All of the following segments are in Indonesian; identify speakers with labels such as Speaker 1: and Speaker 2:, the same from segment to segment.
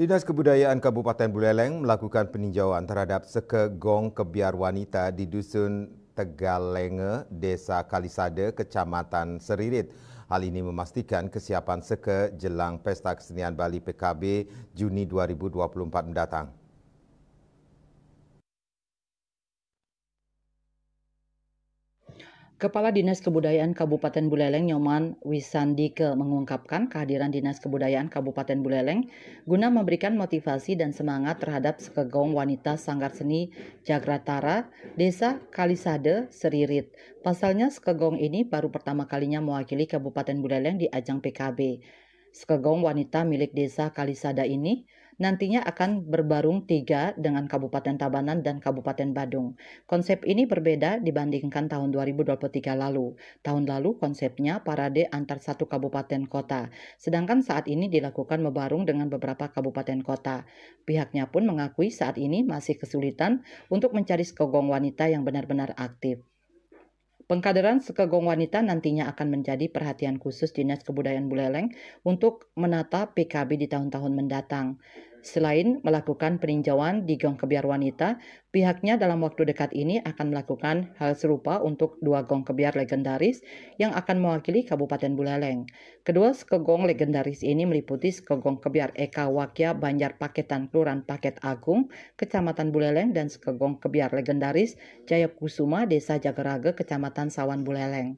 Speaker 1: Dinas Kebudayaan Kabupaten Buleleng melakukan peninjauan terhadap sekegong kebiar wanita di Dusun Tegalenge, Desa Kalisade, Kecamatan Seririt. Hal ini memastikan kesiapan seke jelang Pesta Kesenian Bali PKB Juni 2024 mendatang.
Speaker 2: Kepala Dinas Kebudayaan Kabupaten Buleleng Nyoman Wisandike mengungkapkan kehadiran Dinas Kebudayaan Kabupaten Buleleng guna memberikan motivasi dan semangat terhadap sekegong wanita sanggar seni Jagratara, Desa Kalisade, Seririt. Pasalnya sekegong ini baru pertama kalinya mewakili Kabupaten Buleleng di ajang PKB. Sekegong wanita milik desa Kalisada ini nantinya akan berbarung tiga dengan Kabupaten Tabanan dan Kabupaten Badung. Konsep ini berbeda dibandingkan tahun 2023 lalu. Tahun lalu konsepnya parade antar satu kabupaten kota, sedangkan saat ini dilakukan berbarung dengan beberapa kabupaten kota. Pihaknya pun mengakui saat ini masih kesulitan untuk mencari sekogong wanita yang benar-benar aktif. Pengkaderan sekegong wanita nantinya akan menjadi perhatian khusus Dinas Kebudayaan Buleleng untuk menata PKB di tahun-tahun mendatang. Selain melakukan peninjauan di Gong Kebiar Wanita, pihaknya dalam waktu dekat ini akan melakukan hal serupa untuk dua Gong Kebiar legendaris yang akan mewakili Kabupaten Buleleng. Kedua skegong legendaris ini meliputi skegong Kebiar Eka Wakya Banjar Paketan Kelurahan Paket Agung, Kecamatan Buleleng, dan skegong Kebiar legendaris Jayakusuma, Desa Jagerage, Kecamatan Sawan Buleleng.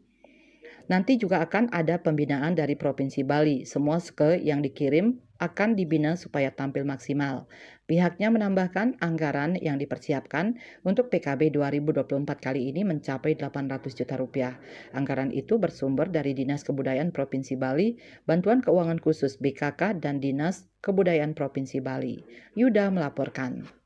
Speaker 2: Nanti juga akan ada pembinaan dari Provinsi Bali. Semua ske yang dikirim akan dibina supaya tampil maksimal. Pihaknya menambahkan anggaran yang dipersiapkan untuk PKB 2024 kali ini mencapai 800 juta rupiah. Anggaran itu bersumber dari Dinas Kebudayaan Provinsi Bali, Bantuan Keuangan Khusus BKK, dan Dinas Kebudayaan Provinsi Bali. Yuda melaporkan.